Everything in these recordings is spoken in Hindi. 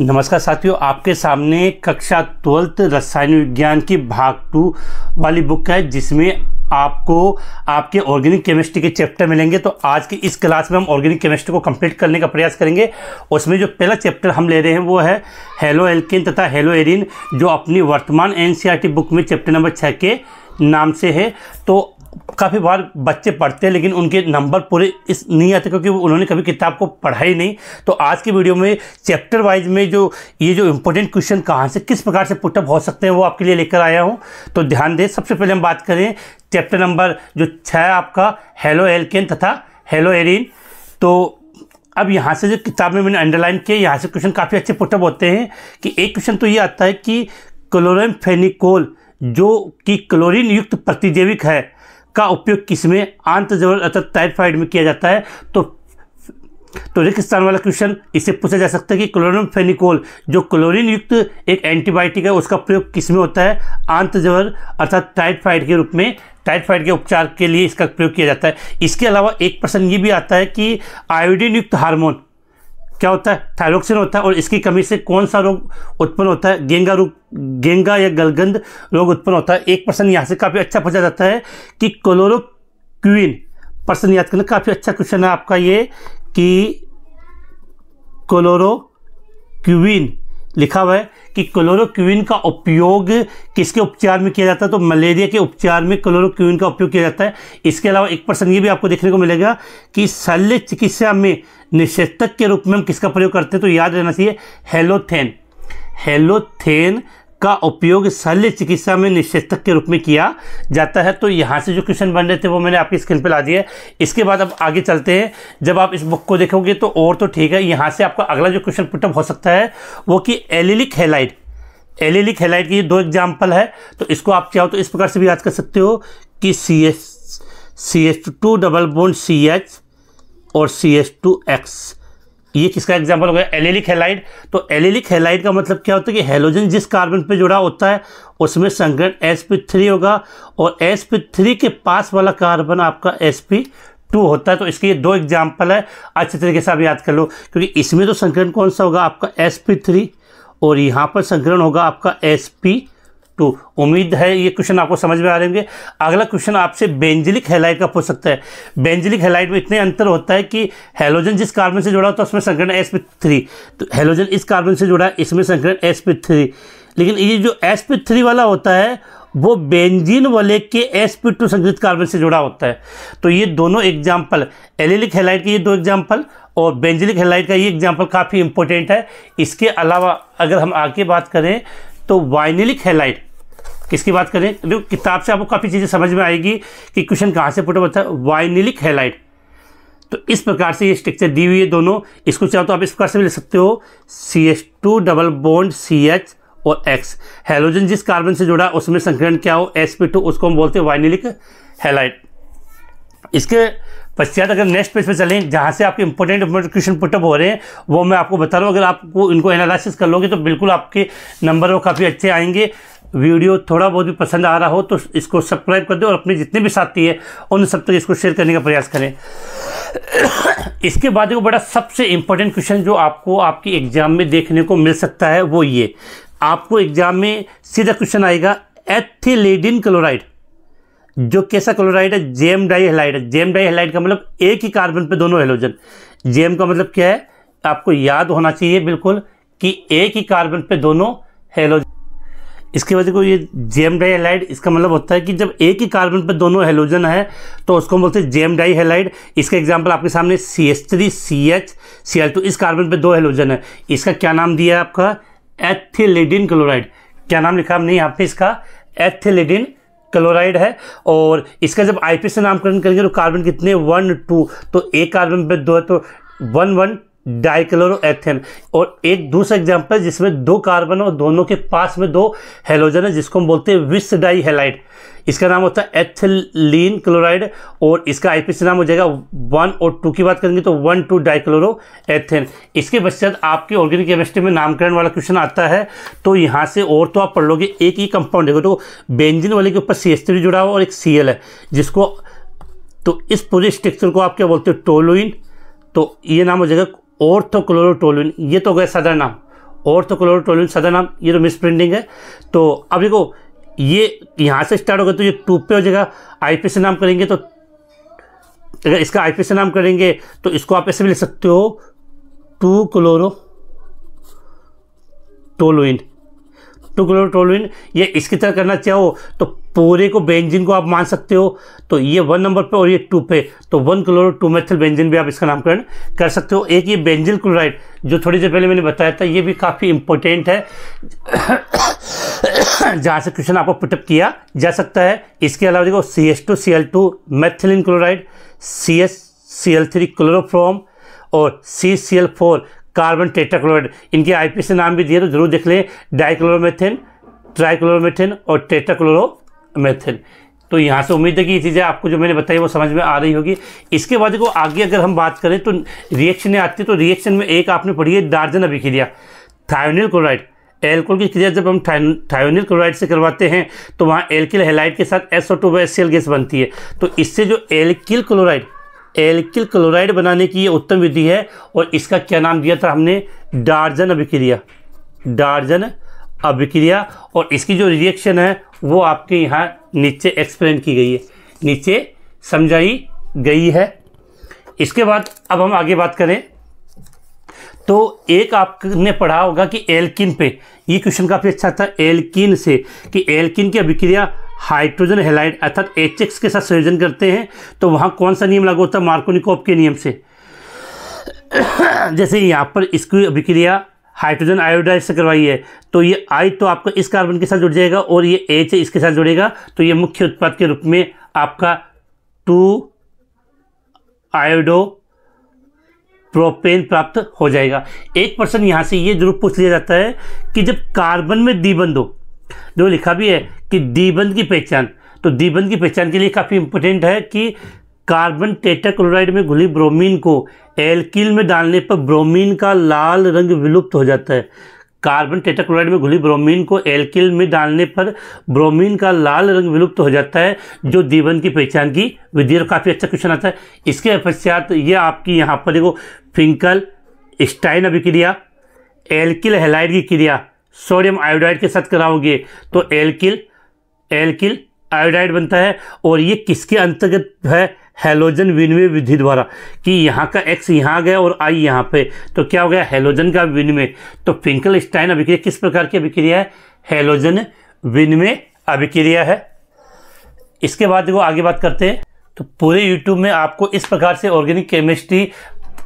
नमस्कार साथियों आपके सामने कक्षा ट्वेल्थ रसायन विज्ञान की भाग टू वाली बुक है जिसमें आपको आपके ऑर्गेनिक केमिस्ट्री के चैप्टर मिलेंगे तो आज की इस क्लास में हम ऑर्गेनिक केमिस्ट्री को कंप्लीट करने का प्रयास करेंगे उसमें जो पहला चैप्टर हम ले रहे हैं वो है हेलो एल्किन तथा हेलो एरिन जो अपनी वर्तमान एन बुक में चैप्टर नंबर छः के नाम से है तो काफ़ी बार बच्चे पढ़ते हैं लेकिन उनके नंबर पूरे इस नहीं आते क्योंकि उन्होंने कभी किताब को पढ़ा ही नहीं तो आज की वीडियो में चैप्टर वाइज में जो ये जो इम्पोर्टेंट क्वेश्चन कहाँ से किस प्रकार से पुटअप हो सकते हैं वो आपके लिए लेकर आया हूँ तो ध्यान दें सबसे पहले हम बात करें चैप्टर नंबर जो छः आपका हेलो एल्केन तथा हेलो एरिन तो अब यहाँ से जो किताब में मैंने अंडरलाइन किया यहाँ से क्वेश्चन काफ़ी अच्छे पुटअप होते हैं कि एक क्वेश्चन तो ये आता है कि क्लोरम फेनिकोल जो कि क्लोरीन युक्त प्रतिजैविक है का उपयोग किसमें आंत जवल अर्थात टाइफाइड में किया जाता है तो तो रिक्त स्थान वाला क्वेश्चन इससे पूछा जा सकता है कि फेनिकोल जो क्लोरीन युक्त एक एंटीबायोटिक है उसका प्रयोग किस में होता है आंत जवर अर्थात टाइफाइड के रूप में टाइफाइड के उपचार के लिए इसका प्रयोग किया जाता है इसके अलावा एक प्रश्न ये भी आता है कि आयोडीन युक्त हार्मोन क्या होता है थायरोक्सिन होता है और इसकी कमी से कौन सा रोग उत्पन्न होता है गेंगा रोग गेंगा या गलगंद रोग उत्पन्न होता है एक पर्सन यहाँ से काफ़ी अच्छा पूछा जाता है कि क्लोरोक्विन पर्सन याद करना काफ़ी अच्छा क्वेश्चन है आपका ये कि क्लोरोक्विन लिखा हुआ है कि क्लोरोक्विन का उपयोग किसके उपचार में किया जाता है तो मलेरिया के उपचार में क्लोरोक्विन का उपयोग किया जाता है इसके अलावा एक पर्सन ये भी आपको देखने को मिलेगा कि शल्य चिकित्सा में निषेचक के रूप में हम किसका प्रयोग करते हैं तो याद रहना चाहिए हेलोथेन हेलोथेन का उपयोग शल्य चिकित्सा में निषेचक के रूप में किया जाता है तो यहाँ से जो क्वेश्चन बन रहे थे वो मैंने आपकी स्क्रीन पर ला है इसके बाद अब आगे चलते हैं जब आप इस बुक को देखोगे तो और तो ठीक है यहाँ से आपका अगला जो क्वेश्चन पुटअप हो सकता है वो कि एलिलिक हेलाइट एलिलिक हेलाइट की दो एग्जाम्पल है तो इसको आप चाहो तो इस प्रकार से भी याद कर सकते हो कि C S C H two double bond C H और सी एस टू एक्स ये किसका एग्जाम्पल हो गया एलेलिक हेलाइड तो एलेलिक हेलाइड का मतलब क्या होता है कि हेलोजन जिस कार्बन पे जुड़ा होता है उसमें संकरण एस पी थ्री होगा और एस पी थ्री के पास वाला कार्बन आपका एस पी टू होता है तो इसके ये दो एग्जाम्पल है अच्छे तरीके से आप याद कर लो क्योंकि इसमें तो संकरण कौन सा होगा आपका एस पी थ्री और यहाँ पर संकरण होगा आपका एस पी टू उम्मीद है ये क्वेश्चन आपको समझ में आ रहे होंगे अगला क्वेश्चन आपसे बेंजिलिक हेलाइट का पूछ सकता है बेंजिलिक हेलाइट में इतने अंतर होता है कि हेलोजन जिस कार्बन से जुड़ा होता है उसमें संकरण एस पी थ्री तो हेलोजन इस कार्बन से जुड़ा है इसमें संकरण एस पी थ्री लेकिन ये जो एस पी थ्री वाला होता है वो बेंजीन वाले के एस पी टू संकृत कार्बन से जुड़ा होता है तो ये दोनों एग्जाम्पल एलिलिक हेलाइट के ये दो एग्जाम्पल और बेंजिलिक हेलाइट का ये एग्जाम्पल काफ़ी इंपॉर्टेंट है इसके अलावा अगर हम आगे बात करें तो वाइनिलिक हेलाइट किसकी बात करें देखो किताब से आपको काफ़ी चीज़ें समझ में आएगी कि क्वेश्चन कहाँ से पुटअप होता है वाइनिलिक हेलाइट तो इस प्रकार से ये स्ट्रक्चर दी हुई है दोनों इसको चाहो तो आप इस प्रकार से भी ले सकते हो C H two double bond C H और एक्स हेलोजन जिस कार्बन से जुड़ा उसमें संकरण क्या हो एस पी टू उसको हम बोलते हैं वाइनिलिक हेलाइट इसके पश्चात अगर नेक्स्ट पेज पे चलें जहाँ से आपके इंपॉर्टेंट इंपॉर्टेंट क्वेश्चन पुटअप हो रहे हैं वो मैं आपको बता रहा हूँ अगर आपको इनको एनालिसिस कर लोगे तो बिल्कुल आपके नंबर वो काफ़ी अच्छे आएंगे वीडियो थोड़ा बहुत भी पसंद आ रहा हो तो इसको सब्सक्राइब कर दें और अपने जितने भी साथी हैं उन सब तक इसको शेयर करने का प्रयास करें इसके बाद एक बड़ा सबसे इम्पोर्टेंट क्वेश्चन जो आपको आपके एग्ज़ाम में देखने को मिल सकता है वो ये आपको एग्ज़ाम में सीधा क्वेश्चन आएगा एथिलेडिन क्लोराइड जो कैसा क्लोराइड है gem di halide gem di halide का मतलब एक ही कार्बन पे दोनों हेलोजन जेम का मतलब क्या है आपको याद होना चाहिए बिल्कुल कि एक ही कार्बन पे दोनों हेलोजन इसकी वजह को ये जेम डाई हेलाइड इसका मतलब होता है कि जब एक ही कार्बन पर दोनों हेलोजन है तो उसको बोलते हैं जेम डाई हेलाइड इसका एग्जाम्पल आपके सामने C S three C H C L two इस कार्बन पर दो हेलोजन है इसका क्या नाम दिया है आपका एथिलेडिन क्लोराइड क्या नाम लिखा हमने यहाँ पे इसका एथिलेडिन क्लोराइड है और इसका जब आईपी से नामकरण करेंगे तो कार्बन कितने वन टू तो एक कार्बन पर दो है तो वन वन डाइक्लोरोएथेन और एक दूसरा एग्जाम्पल जिसमें दो कार्बन और दोनों के पास में दो हेलोजन है जिसको हम बोलते हैं विस डाई हेलाइड इसका नाम होता है एथिलीन क्लोराइड और इसका आईपीसी नाम हो जाएगा वन और टू की बात करेंगे तो वन टू डाइक्लोरो एथेन इसके पश्चात आपके ऑर्गेनिक केमिस्ट्री में नामकरण वाला क्वेश्चन आता है तो यहाँ से और तो आप पढ़ लोगे एक ही कंपाउंड है तो बेंजिन वाले के ऊपर सी एस जुड़ा हुआ और एक सी है जिसको तो इस पूरे स्ट्रक्चर को आप क्या बोलते हो टोलोइन तो ये नाम हो जाएगा ऑर्थोक्लोरोटोलिन ये तो गए सदर नाम ऑर्थोक्लोरोटोलिन सदर नाम ये तो मिस प्रिंटिंग है तो अब देखो ये यहाँ से स्टार्ट होगा तो ये टू पे हो जाएगा आई से नाम करेंगे तो अगर इसका आई से नाम करेंगे तो इसको आप ऐसे भी लिख सकते हो two chloro toluene two toluene ये इसकी तरह करना चाहो तो पूरे को बेंजिन को आप मान सकते हो तो ये वन नंबर पे और ये टू पे तो one chloro two methyl benzene भी आप इसका नामकरण कर सकते हो एक ये बेंजिल क्लोराइड जो थोड़ी देर पहले मैंने बताया था ये भी काफ़ी इंपॉर्टेंट है जहाँ से क्वेश्चन आपको पुटअप किया जा सकता है इसके अलावा देखो C S two C L two methylene chloride C S C L three chloroform और C C L four carbon tetrachloride इनके आई से नाम भी दिए तो जरूर देख लें डाइक्लोरोमेथेन ट्राइक्लोरोमेथेन और टेट्राक्लोरोमेथेन तो यहाँ से उम्मीद है कि ये चीज़ें आपको जो मैंने बताई वो समझ में आ रही होगी इसके बाद देखो आगे अगर हम बात करें तो रिएक्शन आती है तो रिएक्शन में एक आपने पढ़ी है दार्जन अभिक्रिया थायोनिल क्लोराइड एल्कोल की क्रिया जब हम थायोनिल क्लोराइड से करवाते हैं तो वहाँ एल्किल हेलाइड के साथ एस ओ टू गैस बनती है तो इससे जो एल्किल क्लोराइड एल्किल क्लोराइड बनाने की ये उत्तम विधि है और इसका क्या नाम दिया था हमने डार्जन अभिक्रिया डार्जन अभिक्रिया और इसकी जो रिएक्शन है वो आपके यहाँ नीचे एक्सप्लेन की गई है नीचे समझाई गई है इसके बाद अब हम आगे बात करें तो एक आपने पढ़ा होगा कि एल्किन पे ये क्वेश्चन काफ़ी अच्छा था एल्किन से कि एल्किन की अभिक्रिया हाइड्रोजन हेलाइड अर्थात एच एक्स के साथ संयोजन करते हैं तो वहाँ कौन सा नियम लागू होता है मार्कोनिकोप के नियम से जैसे यहाँ पर इसकी अभिक्रिया हाइड्रोजन आयोडाइड से करवाई है तो ये आई तो आपका इस कार्बन के साथ जुड़ जाएगा और ये एच इसके साथ जुड़ेगा तो ये मुख्य उत्पाद के रूप में आपका टू आयोडो प्रोपेन प्राप्त हो जाएगा एक प्रश्न यहाँ से ये जरूर पूछ लिया जाता है कि जब कार्बन में द्विबंध हो जो लिखा भी है कि दीबंद की पहचान तो दीबंद की पहचान के लिए काफ़ी इंपॉर्टेंट है कि कार्बन टेटा क्लोराइड में घुली ब्रोमीन को एल्किल में डालने पर ब्रोमीन का लाल रंग विलुप्त हो जाता है कार्बन टेटाक्लोराइड में घुली ब्रोमीन को एल्किल में डालने पर ब्रोमीन का लाल रंग विलुप्त हो जाता है जो दीवन की पहचान की विधि और काफ़ी अच्छा क्वेश्चन आता है इसके पश्चात ये आपकी यहाँ पर देखो फिंकल स्टाइन अभिक्रिया एल्किल हेलाइड की क्रिया सोडियम आयोडाइड के साथ कराओगे तो एल्किल एल्किल आयोडाइड बनता है और ये किसके अंतर्गत है हेलोजन विनिमय विधि द्वारा कि यहाँ का एक्स यहाँ गया और आई यहाँ पे तो क्या हो गया हेलोजन का विनिमय तो फिंकल स्टाइन अभिक्रिया किस प्रकार की अभिक्रिया है हेलोजन विनिमय अभिक्रिया है इसके बाद देखो आगे बात करते हैं तो पूरे यूट्यूब में आपको इस प्रकार से ऑर्गेनिक केमिस्ट्री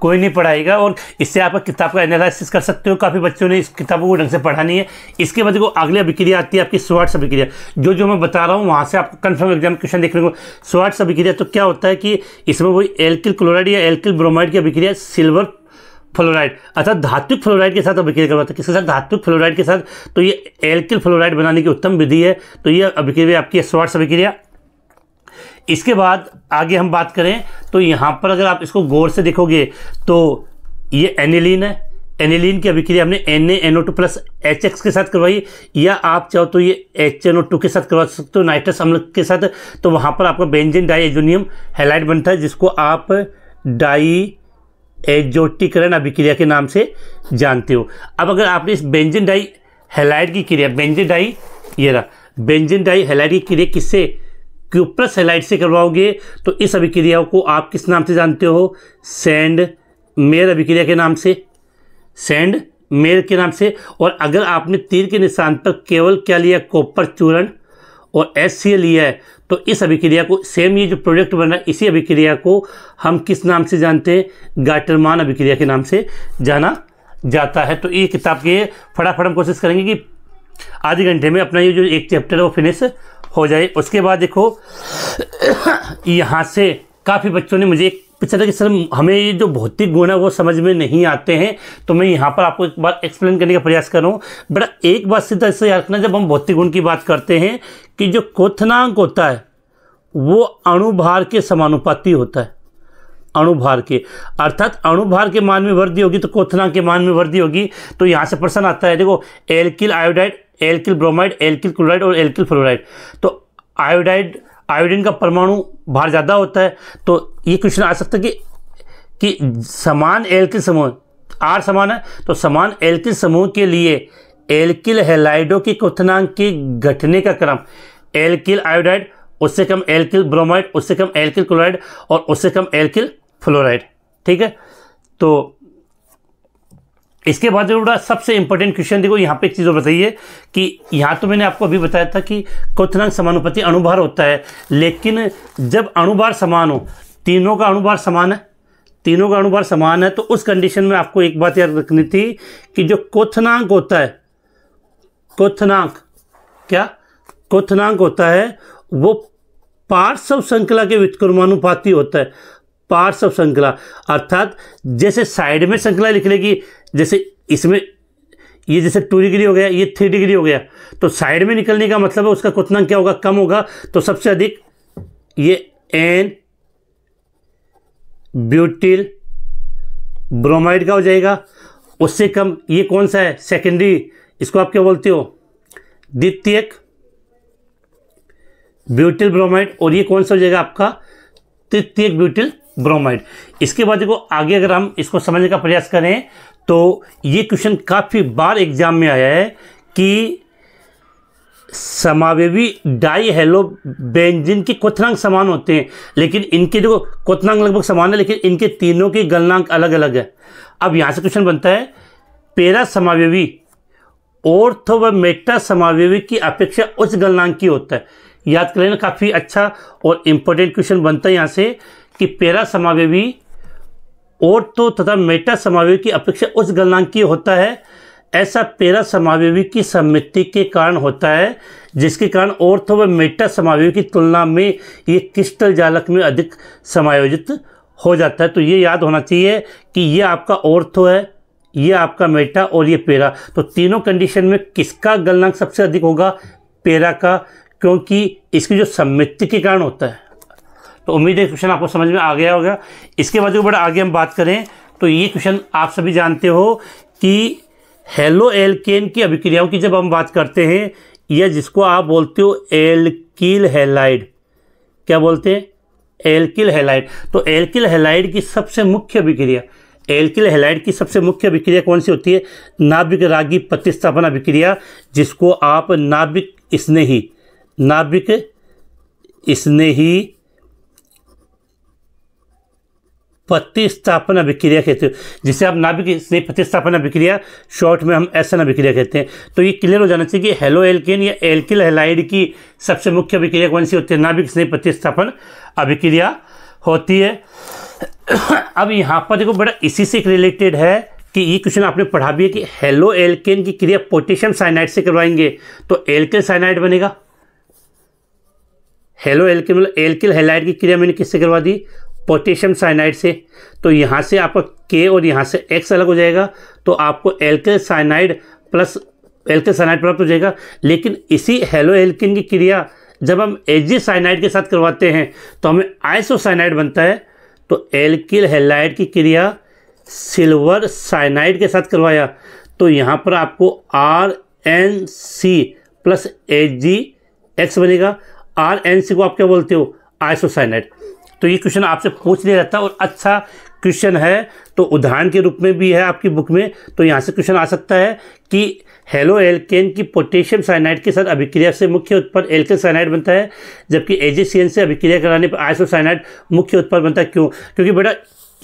कोई नहीं पढ़ाएगा और इससे आप किताब का एनालिसिस कर सकते हो काफ़ी बच्चों ने इस किताबों को ढंग से पढ़ानी है इसके बाद देखो अगली अभिक्रिया आती है आपकी स्वार्ट अभिक्रिया जो जो मैं बता रहा हूँ वहाँ से आपको कन्फर्म एग्जाम क्वेश्चन देखने को स्वार्ट अभिक्रिया तो क्या होता है कि इसमें वही एल्किल क्लोराइड या एल्किल ब्रोमाइड की अभिक्रिया सिल्वर फ्लोराइड अर्थात धात्विक फ्लोराइड के साथ अभिक्रिया करवाता है किसके साथ धात्विक फ्लोराइड के साथ तो ये एल्किल फ्लोराइड बनाने की उत्तम विधि है तो ये अभिक्रिया आपकी स्वार्ट अभिक्रिया इसके बाद आगे हम बात करें तो यहाँ पर अगर आप इसको गौर से देखोगे तो ये एनिलीन है एनिलीन की अभिक्रिया हमने N A N O two plus H X के साथ करवाई या आप चाहो तो ये एच एन ओ टू के साथ करवा सकते हो नाइट्रस अम्ल के साथ तो वहाँ पर आपका बेंजिन डाई एजोनियम हेलाइट बनता है जिसको आप डाई एजोटिकरण अभिक्रिया के नाम से जानते हो अब अगर आपने इस बेंजिन डाई हेलाइट की क्रिया बेंजिन डाई ये रहा बेंजिन डाई हेलाइट की क्रिया किससे क्यूप्रस हेलाइट से करवाओगे तो इस अभिक्रिया को आप किस नाम से जानते हो सेंड मेयर अभिक्रिया के नाम से सेंड मेयर के नाम से और अगर आपने तीर के निशान पर केवल क्या लिया कॉपर चूरण और एस सी लिया है तो इस अभिक्रिया को सेम ये जो प्रोडक्ट बन रहा है इसी अभिक्रिया को हम किस नाम से जानते हैं गाटरमान अभिक्रिया के नाम से जाना जाता है तो ये किताब के फटाफट हम कोशिश करेंगे कि आधे घंटे में अपना ये जो एक चैप्टर है वो फिनिश हो जाए उसके बाद देखो यहाँ से काफ़ी बच्चों ने मुझे पूछा था कि सर हमें ये जो भौतिक गुण है वो समझ में नहीं आते हैं तो मैं यहाँ पर आपको एक बार एक्सप्लेन करने का प्रयास कर रहा हूँ बेटा एक बात सीधा इससे याद रखना जब हम भौतिक गुण की बात करते हैं कि जो कोथनांक होता है वो अणुभार के समानुपाती होता है अणुभार के अर्थात अणुभार के मान में वृद्धि होगी तो कोथनांक के मान में वृद्धि होगी तो यहाँ से प्रश्न आता है देखो alkyl iodide alkyl bromide alkyl chloride और एल्किल फ्लोराइड तो आयोडाइड आयोडीन का परमाणु भार ज़्यादा होता है तो ये क्वेश्चन आ सकता है कि कि समान एल्किल समूह आर समान है तो समान एल्किल समूह के लिए एल्किल हेलाइडो की क्वथनांक के घटने का क्रम एल्किल आयोडाइड उससे कम एल्किल ब्रोमाइड उससे कम एल्किल क्लोराइड और उससे कम एल्किल फ्लोराइड ठीक है तो इसके बाद सबसे इंपॉर्टेंट क्वेश्चन देखो यहाँ पे एक चीज़ और बताइए कि यहाँ तो मैंने आपको अभी बताया था कि कोथनांग समानुपति अणुभार होता है लेकिन जब अणुभार समान हो तीनों का अणुभार समान है तीनों का अणुभार समान है तो उस कंडीशन में आपको एक बात याद रखनी थी कि जो कोथनांक होता है कोथनांक क्या कोथनांक होता है वो पार्श्व श्रृंखला के व्युत्क्रमानुपाती होता है पार्ट्स ऑफ श्रृंखला अर्थात जैसे साइड में श्रृंखला लिख लेगी जैसे इसमें ये जैसे टू डिग्री हो गया ये थ्री डिग्री हो गया तो साइड में निकलने का मतलब है उसका कुतना क्या होगा कम होगा तो सबसे अधिक ये एन ब्यूटिल ब्रोमाइड का हो जाएगा उससे कम ये कौन सा है सेकेंडरी इसको आप क्या बोलते हो द्वितीय ब्यूटिल ब्रोमाइड और ये कौन सा हो जाएगा आपका तृतीय ब्यूटिल ब्रोमाइड इसके बाद देखो आगे अगर हम इसको समझने का प्रयास करें तो ये क्वेश्चन काफ़ी बार एग्जाम में आया है कि समावेवी डाई हेलो बेंजिन के क्वनांक समान होते हैं लेकिन इनके देखो क्वनांक लगभग समान है लेकिन इनके तीनों के गलनांक अलग अलग है अब यहाँ से क्वेश्चन बनता है पेरा समावेवी ओर्थो व मेटा समावेवी की अपेक्षा उच्च गलनांक की होता है याद करें ना काफ़ी अच्छा और इम्पोर्टेंट क्वेश्चन बनता है यहाँ से कि पेरा समावेवी और तो तथा मेटा समावयवी की अपेक्षा उस गलनांकीय होता है ऐसा पेरा समावेवी की सम्मिति के कारण होता है जिसके कारण ऑर्थो व मेटा समावयवी की तुलना में ये क्रिस्टल जालक में अधिक समायोजित हो जाता है तो ये याद होना चाहिए कि ये आपका ऑर्थो है ये आपका मेटा और ये पेरा तो तीनों कंडीशन में किसका गलनांक सबसे अधिक होगा पेरा का क्योंकि इसकी जो सम्मिति के कारण होता है तो उम्मीद है क्वेश्चन आपको समझ में आ गया होगा इसके बाद जो बड़ा आगे हम बात करें तो ये क्वेश्चन आप सभी जानते हो कि हेलो एल्केन की अभिक्रियाओं की जब हम बात करते हैं या जिसको आप बोलते हो एल्किल हेलाइड क्या बोलते हैं एल्किल हेलाइड तो एल्किल हेलाइड की सबसे मुख्य अभिक्रिया एल्किल हेलाइड की सबसे मुख्य अभिक्रिया कौन सी होती है नाभिक रागी प्रतिस्थापन अभिक्रिया जिसको आप नाभिक स्नेही नाभिक स्नेही प्रतिस्थापन अभिक्रिया कहते हो जिसे आप नाभिक से प्रतिस्थापन अभिक्रिया शॉर्ट में हम ऐसा अभिक्रिया कहते हैं तो ये क्लियर हो जाना चाहिए कि हेलो एल्केन या एल्किल हेलाइड की सबसे मुख्य अभिक्रिया कौन सी होती है नाभिक से प्रतिस्थापन अभिक्रिया होती है अब यहाँ पर देखो बड़ा इसी से रिलेटेड है कि ये क्वेश्चन आपने पढ़ा भी है कि हेलो एल्केन की क्रिया पोटेशियम साइनाइड से करवाएंगे तो एल्किल साइनाइड बनेगा हेलो एल्किन मतलब एल्किल हेलाइड की क्रिया मैंने किससे करवा दी पोटेशियम साइनाइड से तो यहाँ से आपका के और यहाँ से एक्स अलग हो जाएगा तो आपको एल्के साइनाइड प्लस एल्के साइनाइड प्राप्त हो जाएगा लेकिन इसी हेलो एल्किन की क्रिया जब हम एच साइनाइड के साथ करवाते हैं तो हमें आइसो साइनाइड बनता है तो एल्किल हेलाइड की क्रिया सिल्वर साइनाइड के साथ करवाया तो यहाँ पर आपको R N C plus H G X बनेगा आर एन सी को आप क्या बोलते हो आइसो साइनाइड तो ये क्वेश्चन आपसे पूछ लिया जाता है और अच्छा क्वेश्चन है तो उदाहरण के रूप में भी है आपकी बुक में तो यहाँ से क्वेश्चन आ सकता है कि हेलो एल्केन की पोटेशियम साइनाइड के साथ अभिक्रिया से मुख्य उत्पाद एल्केन साइनाइड बनता है जबकि एजेसियन से अभिक्रिया कराने पर आइसो साइनाइड मुख्य उत्पाद बनता है क्यों क्योंकि बेटा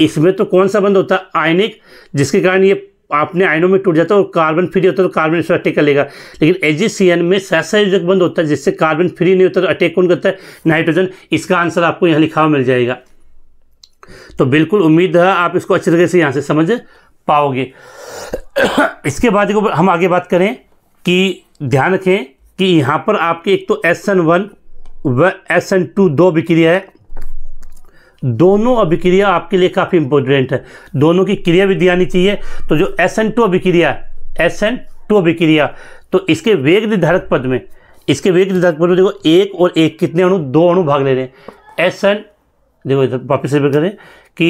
इसमें तो कौन सा बंद होता है आयनिक जिसके कारण ये आपने आयनों में टूट जाता है और कार्बन फ्री होता है तो कार्बन इस पर अटैक कर लेगा लेकिन एजीसीएन में सहसा युजक बंद होता है जिससे कार्बन फ्री नहीं होता तो अटैक कौन करता है नाइट्रोजन इसका आंसर आपको यहाँ लिखा हुआ मिल जाएगा तो बिल्कुल उम्मीद है आप इसको अच्छी तरीके से यहाँ से समझ पाओगे इसके बाद हम आगे बात करें कि ध्यान रखें कि यहाँ पर आपके एक तो एस एन वन व एस एन टू दो बिक्रिया है दोनों अभिक्रिया आपके लिए काफ़ी इंपॉर्टेंट है दोनों की क्रिया विधि आनी चाहिए तो जो एस एन टू अभिक्रिया है एस एन टू अभिक्रिया तो इसके वेग निर्धारक पद में इसके वेग निर्धारक पद में देखो एक और एक कितने अणु दो अणु भाग ले रहे हैं एस एन देखो वापिस करें कि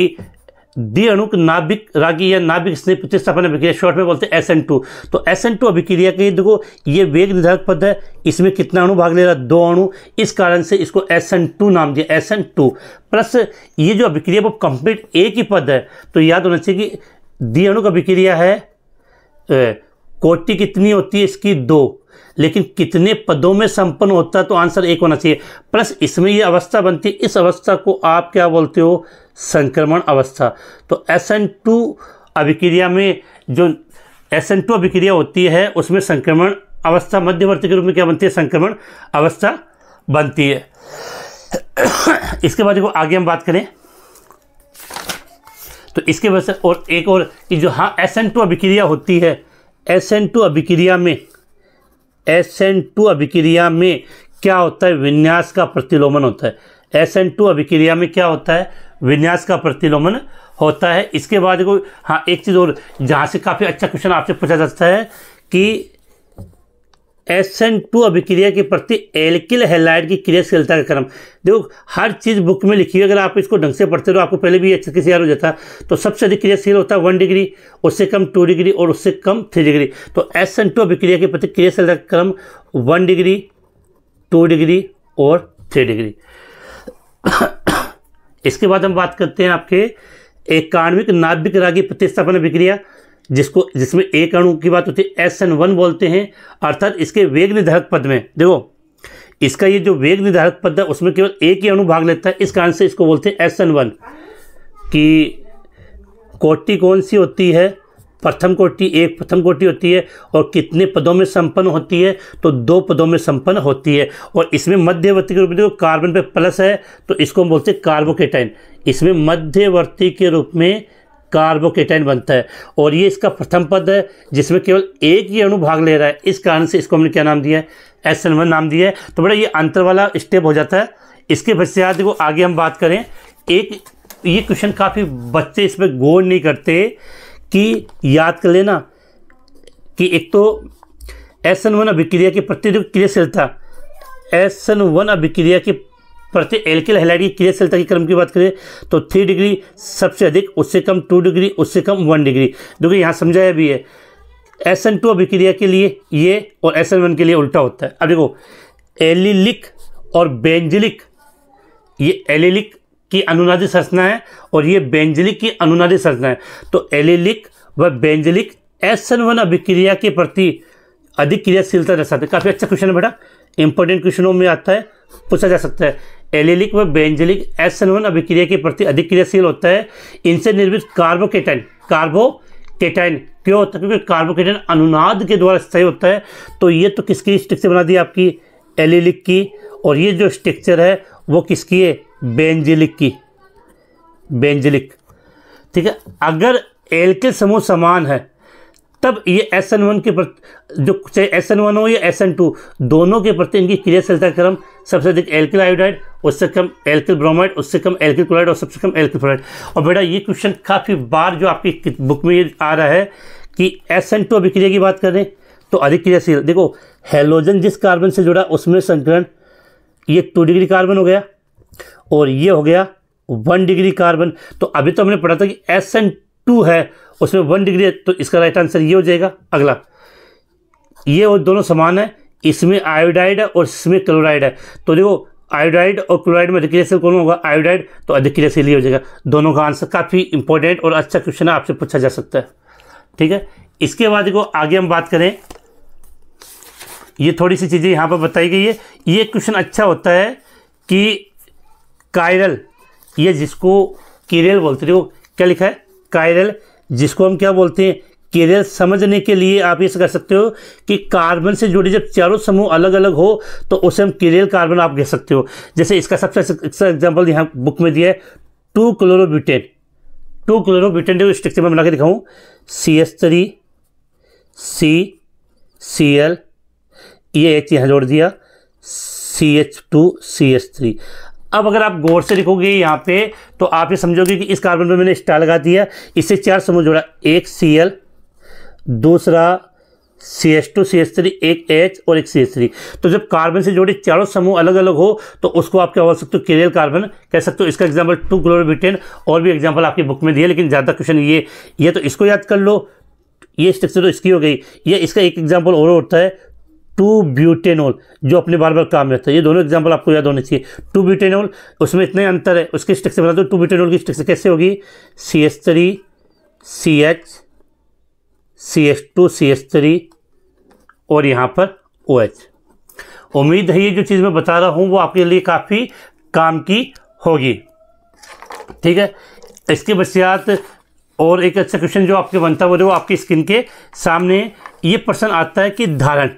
डी अणु नाभिक रागी या नाभिक स्नेह प्रतिस्थापन अभिक्रिया शॉर्ट में बोलते हैं एस एन टू तो एस एन टू अभिक्रिया के देखो ये वेग निर्धारक पद है इसमें कितना अणु भाग ले रहा है दो अणु इस कारण से इसको एस एन टू नाम दिया एस एन टू प्लस ये जो अभिक्रिया वो कंप्लीट एक ही पद है तो याद होना चाहिए कि डी अणु अभिक्रिया है कोटि कितनी होती है इसकी दो लेकिन कितने पदों में संपन्न होता है तो आंसर एक होना चाहिए प्लस इसमें ये अवस्था बनती है इस अवस्था को आप क्या बोलते हो संक्रमण अवस्था तो एस एन टू अभिक्रिया में जो एस एन टू अभिक्रिया होती है उसमें संक्रमण अवस्था मध्यवर्ती के रूप में क्या बनती है संक्रमण अवस्था बनती है इसके बाद देखो आगे हम बात करें तो इसके वजह से और एक और जो हाँ एस एन टू अभिक्रिया होती है एस एन टू अभिक्रिया में एस एन टू अभिक्रिया में क्या होता है विन्यास का प्रतिलोमन होता है एस एन टू अभिक्रिया में क्या होता है विन्यास का प्रतिलोमन होता है इसके बाद को हाँ एक चीज़ और जहाँ से काफ़ी अच्छा क्वेश्चन आपसे पूछा जा सकता है कि एन टू अभिक्रिया के प्रति एल्किल हेलाइड की क्रियाशीलता का क्रम देखो हर चीज़ बुक में लिखी हुई अगर आप इसको ढंग से पढ़ते रहो आपको पहले भी अच्छे से याद हो जाता तो सबसे अधिक क्रियाशील होता है वन डिग्री उससे कम टू डिग्री और उससे कम थ्री डिग्री तो एस एन टू अभिक्रिया के प्रति क्रियाशीलता का क्रम वन डिग्री टू डिग्री और थ्री डिग्री इसके बाद हम बात करते हैं आपके एकाण्विक नाभिक रागी प्रतिस्थापन विक्रिया जिसको जिसमें एक अणु की बात होती है एस एन वन बोलते हैं अर्थात इसके वेग निर्धारक पद में देखो इसका ये जो वेग निर्धारक पद है उसमें केवल एक ही अणु भाग लेता है इस कारण से इसको बोलते हैं एस एन वन की कोटि कौन सी होती है प्रथम कोटि एक प्रथम कोटि होती है और कितने पदों में संपन्न होती है तो दो पदों में संपन्न होती है और इसमें मध्यवर्ती के रूप में देखो कार्बन पे प्लस है तो इसको हम बोलते हैं कार्बोकेटाइन इसमें मध्यवर्ती के रूप में कार्बोकेटाइन बनता है और ये इसका प्रथम पद है जिसमें केवल एक ही अणु भाग ले रहा है इस कारण से इसको हमने क्या नाम दिया है एस एन वन नाम दिया है तो बड़ा ये अंतर वाला स्टेप हो जाता है इसके पश्चात देखो आगे हम बात करें एक ये क्वेश्चन काफ़ी बच्चे इसमें गौर नहीं करते कि याद कर लेना कि एक तो एस एन वन अभिक्रिया की प्रतिरूप क्रियाशीलता एस एन वन अभिक्रिया की प्रति एल्किल हेलाइड की क्रियाशीलता के क्रम की बात करें तो थ्री डिग्री सबसे अधिक उससे कम टू डिग्री उससे कम वन डिग्री देखिए यहाँ समझाया भी है एस एन टू अभिक्रिया के लिए ये और एस एन वन के लिए उल्टा होता है अब देखो एलिलिक और बेंजिलिक ये एलिलिक की अनुनादी संरचना है और ये बेंजलिक की अनुनादी संरचना है तो एलिलिक व बेंजलिक एसन वन अभिक्रिया के प्रति अधिक क्रियाशीलता दर्शाते हैं काफ़ी अच्छा क्वेश्चन है बेटा इंपॉर्टेंट क्वेश्चनों में आता है पूछा जा सकता है एलिलिक व बेंजलिक एसन वन अभिक्रिया के प्रति अधिक क्रियाशील होता है इनसे निर्मित कार्बोकेटाइन कार्बो केटाइन क्यों होता है क्योंकि कार्बोकेटाइन अनुनाद के द्वारा स्थायी होता है तो ये तो किसकी स्ट्रक्चर बना दी आपकी एलिलिक की और ये जो स्ट्रक्चर है वो किसकी है बेंजिलिक की बेंजिलिक ठीक है अगर एल्किल समूह समान है तब ये एस एन वन के प्रति जो चाहे एस एन वन हो या एस एन टू दोनों के प्रति इनकी क्रियाशीलता क्रम सबसे अधिक एल्किल आयोडाइड उससे कम एल्किल ब्रोमाइड उससे कम एल्किल क्लोराइड और सबसे कम एल्किल फ्लोराइड और बेटा ये क्वेश्चन काफ़ी बार जो आपकी बुक में ये आ रहा है कि एस एन टू अभिक्रिया की बात करें तो अधिक क्रियाशील देखो हेलोजन जिस कार्बन से जुड़ा उसमें संकरण ये टू डिग्री कार्बन हो गया और ये हो गया वन डिग्री कार्बन तो अभी तो हमने पढ़ा था कि एस एन टू है उसमें वन डिग्री है तो इसका राइट आंसर ये हो जाएगा अगला ये और दोनों समान है इसमें आयोडाइड है और इसमें क्लोराइड है तो देखो आयोडाइड और क्लोराइड में अधिक्रियाशील कौन होगा आयोडाइड तो अधिक्रियाशील ही हो जाएगा दोनों का आंसर काफ़ी इंपॉर्टेंट और अच्छा क्वेश्चन है आपसे पूछा जा सकता है ठीक है इसके बाद देखो आगे हम बात करें ये थोड़ी सी चीज़ें यहाँ पर बताई गई है ये क्वेश्चन अच्छा होता है कि कायरल ये जिसको केरल बोलते हो क्या लिखा है कायरल जिसको हम क्या बोलते हैं केरल समझने के लिए आप ये कह सकते हो कि कार्बन से जुड़े जब चारों समूह अलग अलग हो तो उसे हम केरल कार्बन आप कह सकते हो जैसे इसका सबसे अच्छा एग्जाम्पल यहाँ बुक में दिया है टू क्लोरोब्यूटेन टू क्लोरोब्यूटेन जो स्ट्रक्चर में बना के दिखाऊँ C S three C C L ये एच यहाँ जोड़ दिया C H two C S three अब अगर आप गौर से लिखोगे यहाँ पे तो आप ये समझोगे कि इस कार्बन पर मैंने स्टार लगा दिया इससे चार समूह जोड़ा एक सी एल दूसरा C S two C S three एक एच और एक सी एस थ्री तो जब कार्बन से जुड़े चारों समूह अलग अलग हो तो उसको आप क्या बोल सकते हो केरियल कार्बन कह सकते हो इसका एग्जाम्पल टू क्लोरोबिटेन और भी एग्जाम्पल आपकी बुक में दिए लेकिन ज़्यादा क्वेश्चन ये ये तो इसको याद कर लो ये स्ट्रक्चर तो इसकी हो गई या इसका एक एग्जाम्पल और होता है टू ब्यूटेनोल जो अपने बार बार काम में है ये दोनों एग्जाम्पल आपको याद होने चाहिए टू ब्यूटेनोल उसमें इतने अंतर है उसकी स्ट्रक्चर बता दो टू ब्यूटेनोल की स्ट्रक्चर कैसे होगी C S three C H C S two C S three और यहाँ पर ओ एच उम्मीद है ये जो चीज़ मैं बता रहा हूँ वो आपके लिए काफ़ी काम की होगी ठीक है इसके बसियात और एक अच्छा क्वेश्चन जो आपके बनता है वो आपकी स्किन के सामने ये प्रश्न आता है कि धारण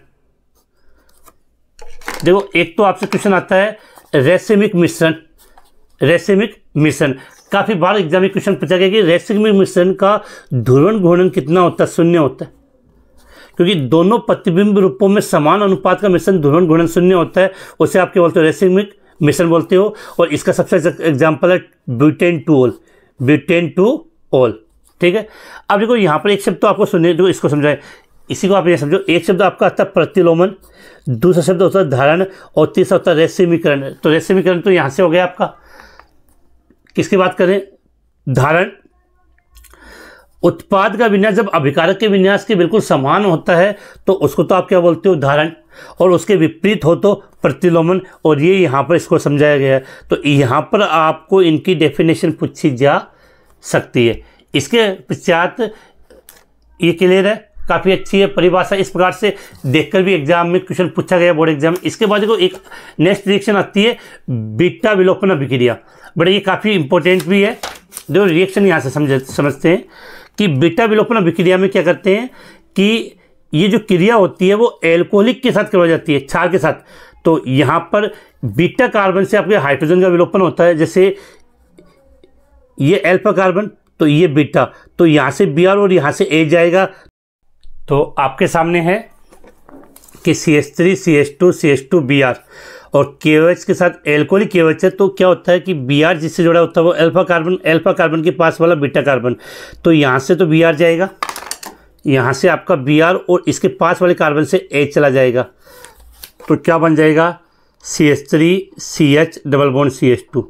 देखो एक तो आपसे क्वेश्चन आता है रेसिमिक मिश्रण रेसिमिक मिश्रण काफ़ी बार एग्जाम में क्वेश्चन पूछा गया कि रेसिमिक मिश्रण का ध्रुवन घूर्णन कितना होता है शून्य होता है क्योंकि दोनों प्रतिबिंब रूपों में समान अनुपात का मिश्रण ध्रुवन घूर्णन शून्य होता है उसे आपके बोलते हो रेसिमिक मिश्रण बोलते हो और इसका सबसे एग्जाम्पल अच्छा है butane two ol butane two ol ठीक है अब देखो यहाँ पर एक शब्द तो आपको सुनने देखो इसको समझाए इसी को आप ये समझो एक शब्द आपका आता है प्रतिलोमन दूसरा शब्द होता है धारण और तीसरा होता है रेशमीकरण तो रेशमीकरण तो यहां से हो गया आपका किसकी बात करें धारण उत्पाद का विन्यास जब अभिकारक के विन्यास के बिल्कुल समान होता है तो उसको तो आप क्या बोलते हो धारण और उसके विपरीत हो तो प्रतिलोमन और ये यहां पर इसको समझाया गया है तो यहाँ पर आपको इनकी डेफिनेशन पूछी जा सकती है इसके पश्चात ये क्लियर है काफ़ी अच्छी है परिभाषा इस प्रकार से देखकर भी एग्जाम में क्वेश्चन पूछा गया बोर्ड एग्जाम इसके बाद देखो एक नेक्स्ट रिएक्शन आती है बीटा विलोपन अभिक्रिया बट ये काफ़ी इंपॉर्टेंट भी है जो रिएक्शन यहाँ से समझ समझते हैं कि बीटा विलोपन अभिक्रिया में क्या करते हैं कि ये जो क्रिया होती है वो एल्कोहलिक के साथ करवाई जाती है क्षार के साथ तो यहाँ पर बीटा कार्बन से आपके हाइड्रोजन का विलोपन होता है जैसे ये एल्फा कार्बन तो ये बीटा तो यहाँ से बी आर और यहाँ से ए जाएगा तो आपके सामने है कि C S three C S two C S two B R और के के साथ एल्कोली के है तो क्या होता है कि बी आर जिससे जुड़ा होता है वो अल्फा कार्बन अल्फा कार्बन के पास वाला बीटा कार्बन तो यहाँ से तो बी आर जाएगा यहाँ से आपका बी आर और इसके पास वाले कार्बन से एच चला जाएगा तो क्या बन जाएगा C S three C H double bond C S two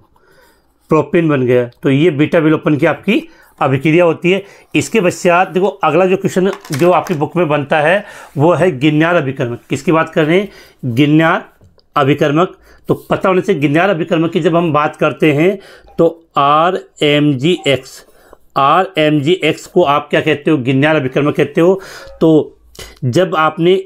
propene बन गया तो ये बीटा विलोपन की आपकी अभिक्रिया होती है इसके पश्चात देखो अगला जो क्वेश्चन जो आपकी बुक में बनता है वो है गिन्यार अभिक्रमक किसकी बात कर रहे हैं गिन्यार अभिक्रमक तो पता होने से गिन्यार अभिक्रमक की जब हम बात करते हैं तो R M G X R M G X को आप क्या कहते हो गिन्यार अभिक्रमक कहते हो तो जब आपने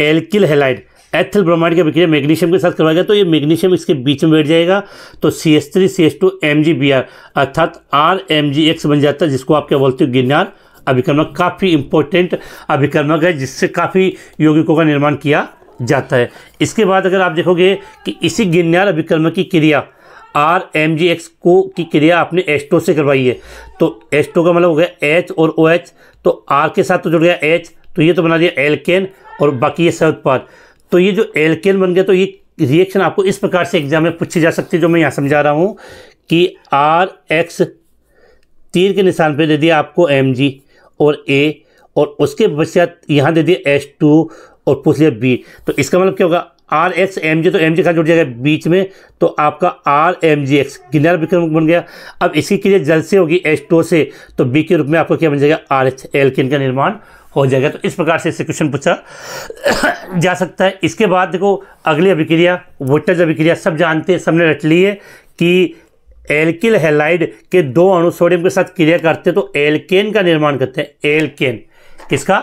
एल्किल हेलाइड एथल ब्रोमाइड की अभिक्रिया मैग्नीशियम के साथ करवाया गया तो ये मैग्नीशियम इसके बीच में बैठ जाएगा तो C S three C S two M G B R अर्थात आर एम जी एक्स बन जाता है जिसको आप क्या बोलते हो गिरनार अभिक्रमक काफ़ी इंपॉर्टेंट अभिक्रमक है जिससे काफ़ी यौगिकों का निर्माण किया जाता है इसके बाद अगर आप देखोगे कि इसी गिरनार अभिक्रमक की क्रिया आर एम जी एक्स को की क्रिया आपने एस्टो से करवाई है तो एस्टो का मतलब हो गया एच और ओ एच तो आर के साथ तो जुड़ गया एच तो ये तो बना दिया एल्केन और बाकी ये उत्पाद तो ये जो एल्केन बन गया तो ये रिएक्शन आपको इस प्रकार से एग्जाम में पूछी जा सकती है जो मैं यहाँ समझा रहा हूँ कि आर एक्स तीर के निशान पे दे दिया आपको एम जी और ए और उसके पश्चात यहाँ दे दिया एस टू और पूछ लिया बी तो इसका मतलब क्या होगा आर एक्स एम जी तो एम जी का जुड़ जाएगा बीच में तो आपका R M G X Grignard विक्रम बन गया अब इसी के लिए जल से होगी एस टू से तो बी के रूप में आपको क्या बन जाएगा आर एच एल के निर्माण हो जाएगा तो इस प्रकार से इससे क्वेश्चन पूछा जा सकता है इसके बाद देखो अगली अभिक्रिया वोल्टेज अभिक्रिया सब जानते हैं सबने रट ली है कि एल्किल हेलाइड के दो अणु सोडियम के साथ क्रिया करते हैं तो एलकेन का निर्माण करते हैं एलकेन किसका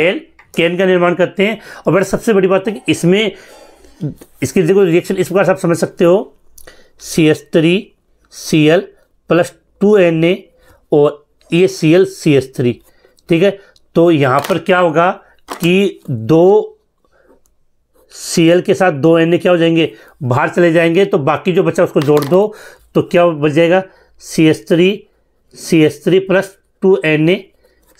एल केन का निर्माण करते हैं और बड़ा सबसे बड़ी बात है कि इसमें इसके देखो रिएक्शन इस प्रकार से आप समझ सकते हो C S three C L plus two N A और ये C L C S three ठीक है तो यहां पर क्या होगा कि दो सी के साथ दो एन ए क्या हो जाएंगे बाहर चले जाएंगे तो बाकी जो बचा उसको जोड़ दो तो क्या बच जाएगा C S three C S three plus two N A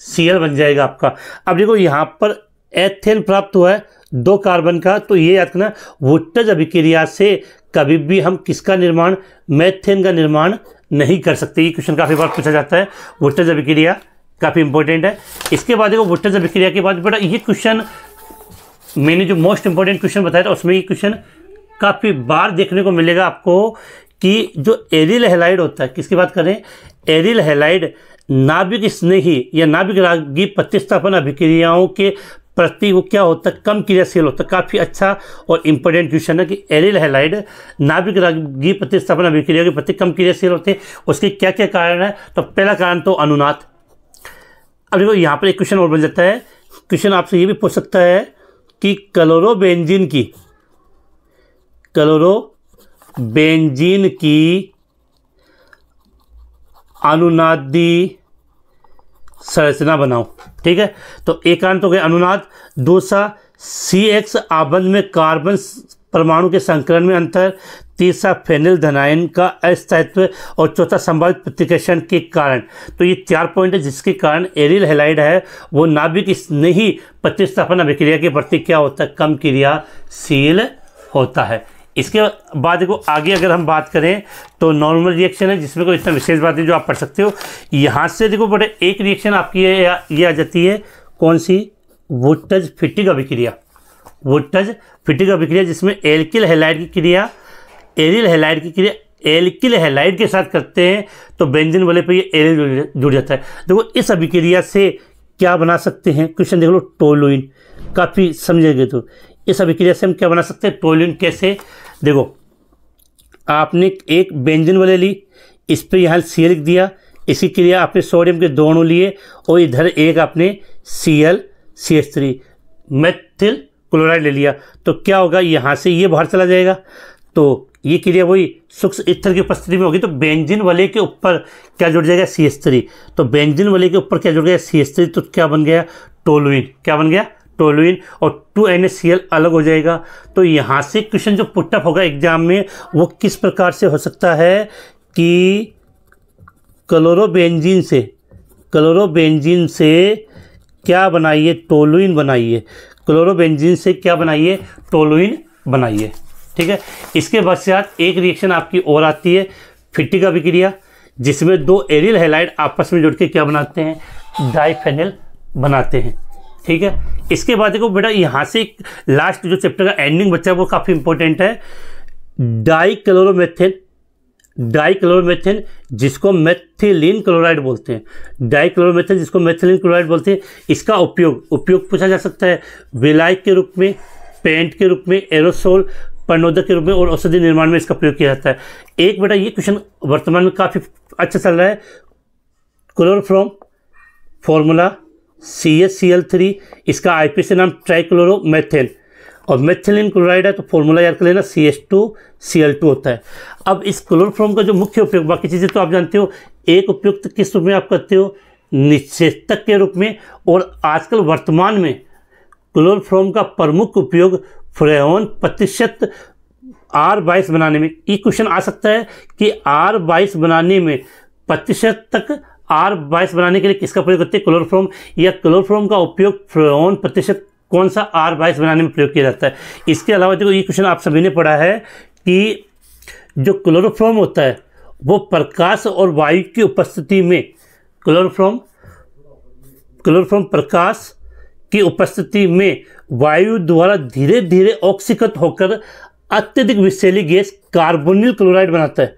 C L बन जाएगा आपका अब देखो यहाँ पर एथेन प्राप्त हुआ है दो कार्बन का तो ये याद करना वोटज अभिक्रिया से कभी भी हम किसका निर्माण मैथेन का निर्माण नहीं कर सकते ये क्वेश्चन काफ़ी बार पूछा जाता है वोटज अभिक्रिया काफ़ी इंपॉर्टेंट है इसके बाद देखो वुस्टन अभिक्रिया के बाद बेटा ये क्वेश्चन मैंने जो मोस्ट इंपॉर्टेंट क्वेश्चन बताया था उसमें ये क्वेश्चन काफ़ी बार देखने को मिलेगा आपको कि जो एरिल हेलाइड होता है किसकी बात करें एरिल हेलाइड नाभिक स्नेही या नाभिक रागी प्रतिस्थापन अभिक्रियाओं के प्रति वो क्या होता है कम क्रियाशील होता है काफ़ी अच्छा और इम्पोर्टेंट क्वेश्चन है कि एरिल हेलाइड नाभिक रागी प्रतिस्थापन अभिक्रियाओं के प्रति कम क्रियाशील होते हैं उसके क्या क्या कारण है तो पहला कारण तो अनुनाथ अब देखो तो यहाँ पर एक क्वेश्चन और बन जाता है क्वेश्चन आपसे ये भी पूछ सकता है कि क्लोरोबेंजीन की क्लोरोबेंजीन की अनुनादी संरचना बनाओ ठीक है तो एकांत हो गया अनुनाद दूसरा सी एक्स आबंध में कार्बन परमाणु के संकरण में अंतर तीसरा फेनिल धनाइन का अस्थायित्व और चौथा संभावित प्रतिकर्षण के कारण तो ये चार पॉइंट है जिसके कारण एरिल हेलाइड है वो नाभिक स्नेही प्रतिस्थापना विक्रिया के प्रति क्या होता है कम क्रियाशील होता है इसके बाद देखो आगे अगर हम बात करें तो नॉर्मल रिएक्शन है जिसमें कोई इतना विशेष बात है जो आप पढ़ सकते हो यहाँ से देखो बड़े एक रिएक्शन आपकी ये आ जाती है कौन सी वोटज फिटिंग अभिक्रिया वोटज फिटिंग अभिक्रिया जिसमें एल्किल हेलाइड की क्रिया एरिल हेलाइड की क्रिया एल्किल हेलाइड के साथ करते हैं तो बेंजिन वाले पर ये एरिल जुड़ जाता है देखो इस अभिक्रिया से क्या बना सकते हैं क्वेश्चन देख लो टोलोइन काफ़ी समझेंगे तो इस अभिक्रिया से हम क्या बना सकते हैं टोलोइन कैसे देखो आपने एक बेंजिन वाले ली इस पर यहाँ सी लिख दिया इसी क्रिया आपने सोडियम के दोनों लिए और इधर एक आपने C L C H three methyl chloride ले लिया तो क्या होगा यहाँ से ये बाहर चला जाएगा तो ये क्रिया वही सूक्ष्म स्तर की उपस्थिति में होगी तो बेंजिन वाले के ऊपर क्या जुड़ जाएगा सी एस थ्री तो बेंजिन वाले के ऊपर क्या जुड़ गया सी एस थ्री तो क्या बन गया टोलुइन क्या बन गया टोलुइन और two N S C L अलग हो जाएगा तो यहाँ से क्वेश्चन जो पुटअप होगा एग्जाम में वो किस प्रकार से हो सकता है कि क्लोरोबेंजीन से क्लोरोबेंजीन से क्या बनाइए टोलुइन बनाइए क्लोरोबेंजीन से क्या बनाइए टोलुइन बनाइए ठीक है इसके पश्चात एक रिएक्शन आपकी और आती है फिट्टी का विक्रिया जिसमें दो एरियल हेलाइड आपस में जुड़ के क्या बनाते हैं डाइफेनल बनाते हैं ठीक है इसके बाद देखो बेटा यहाँ से लास्ट जो चैप्टर का एंडिंग बच्चा वो काफ़ी इंपॉर्टेंट है डाई क्लोरोमेथेन डाई क्लोरोमेथेन जिसको मेथिलीन क्लोराइड बोलते हैं डाई क्लोरोमेथेन जिसको मेथिलीन क्लोराइड बोलते हैं इसका उपयोग उपयोग पूछा जा सकता है विलायक के रूप में पेंट के रूप में एरोसोल पर्णोदक के रूप में और औषधि निर्माण में इसका प्रयोग किया जाता है एक बेटा ये क्वेश्चन वर्तमान में काफ़ी अच्छा चल रहा है chloroform formula C S C L three इसका आई पी से नाम ट्राईक्लोरो मैथेन और मेथिलिन क्लोराइड है तो फॉर्मूला याद कर लेना C S two C L two होता है अब इस क्लोरोफ्रोम का जो मुख्य उपयोग बाकी चीज़ें तो आप जानते हो एक उपयुक्त किस रूप में आप करते हो निश्चेतक के रूप में और आजकल वर्तमान में क्लोरोफ्रोम का प्रमुख उपयोग फ्रेवन प्रतिशत आर बाईस बनाने में ये क्वेश्चन आ सकता है कि आर बाईस बनाने में प्रतिशत तक आर बाईस बनाने के लिए किसका प्रयोग करते हैं क्लोरोफ्रोम या क्लोरोफ्रोम का उपयोग फ्रेओन प्रतिशत कौन सा आर बाईस बनाने में प्रयोग किया जाता है इसके अलावा देखो ये क्वेश्चन आप सभी ने पढ़ा है कि जो क्लोरोफ्रोम होता है वो प्रकाश और वायु की उपस्थिति में क्लोरोफ्रोम क्लोरोफ्रोम प्रकाश की उपस्थिति में वायु द्वारा धीरे धीरे ऑक्सीकृत होकर अत्यधिक विषैली गैस कार्बोनिल क्लोराइड बनाता है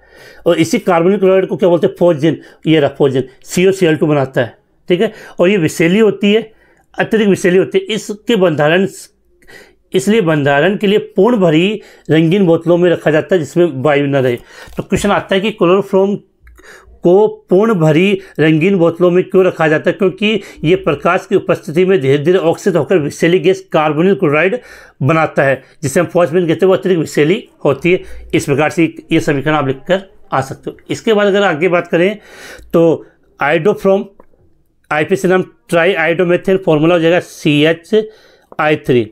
और इसी कार्बोनिल क्लोराइड को क्या बोलते हैं फोजिन ये रहा फोजिन सी ओ सी एल टू बनाता है ठीक है और ये विषैली होती है अत्यधिक विषैली होती है इसके बंधारण इसलिए बंधारण के लिए पूर्ण भरी रंगीन बोतलों में रखा जाता है जिसमें वायु न रहे तो क्वेश्चन आता है कि क्लोरोफ्रोम को पूर्ण भरी रंगीन बोतलों में क्यों रखा जाता है क्योंकि ये प्रकाश की उपस्थिति में धीरे धीरे ऑक्सीज होकर विशेली गैस कार्बोनिल क्लोराइड बनाता है जिसे हम फॉस्फिन कहते हैं वो अतिरिक्त विषैली होती है इस प्रकार से ये समीकरण आप कर आ सकते हो इसके बाद अगर आगे बात करें तो आइडोफ्रोम आई पी से नाम ट्राई आइडोमेथेन फॉर्मूला हो जाएगा सी एच आई थ्री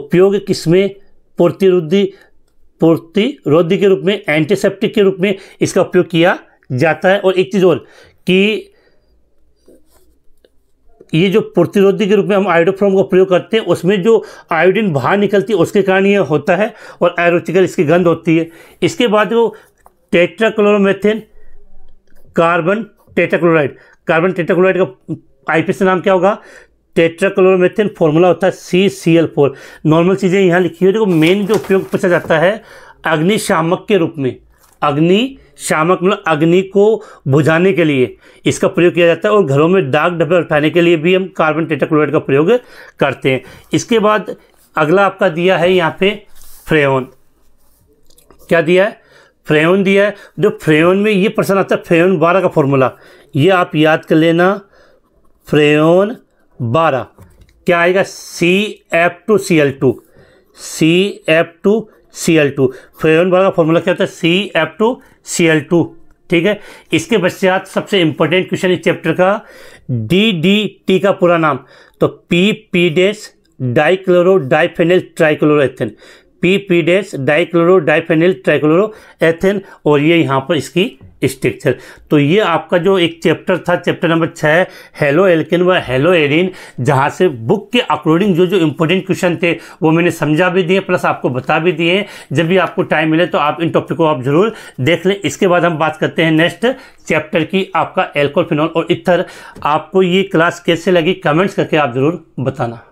उपयोग किसमें पूर्तिरुद्धि पूर्तिरोधी के रूप में एंटीसेप्टिक के रूप में इसका उपयोग किया जाता है और एक चीज़ और कि ये जो प्रतिरोधी के रूप में हम आयोडोफ्रोम का प्रयोग करते हैं उसमें जो आयोडीन बाहर निकलती है उसके कारण ये होता है और एरोटिकल इसकी गंध होती है इसके बाद वो tetrachloromethane carbon tetrachloride carbon tetrachloride का आई नाम क्या होगा टेट्राक्लोरोमेथेन फॉर्मूला होता है C C L four normal चीज़ें यहाँ लिखी हुई देखो मेन जो उपयोग पूछा जाता है अग्निशामक के रूप में अग्नि शामक मतलब अग्नि को बुझाने के लिए इसका प्रयोग किया जाता है और घरों में डाक डब्बे उठाने के लिए भी हम कार्बन टेटाक्लोराइड का प्रयोग करते हैं इसके बाद अगला आपका दिया है यहाँ पे फ्रेओन क्या दिया है फ्रेओन दिया है जो फ्रेओन में ये प्रश्न आता है फ्रेओन बारह का फॉर्मूला ये आप याद कर लेना फ्रेओन बारह क्या आएगा C F two C L two C F two C L two freon बॉल का फॉर्मूला क्या होता है C F two C L two ठीक है इसके पश्चात सबसे इंपॉर्टेंट क्वेश्चन इस चैप्टर का डी डी टी का पूरा नाम तो P P dash P P dash dichlorodiphenyltrichloroethane ये यहाँ पर इसकी स्ट्रक्चर तो ये आपका जो एक चैप्टर था चैप्टर नंबर छः हेलो एल्किन व हेलो एरिन जहाँ से बुक के अकॉर्डिंग जो जो इंपॉर्टेंट क्वेश्चन थे वो मैंने समझा भी दिए प्लस आपको बता भी दिए जब भी आपको टाइम मिले तो आप इन टॉपिक को आप जरूर देख लें इसके बाद हम बात करते हैं नेक्स्ट चैप्टर की आपका एल्कोहल फिनॉल और इतर आपको ये क्लास कैसे लगी कमेंट्स करके आप ज़रूर बताना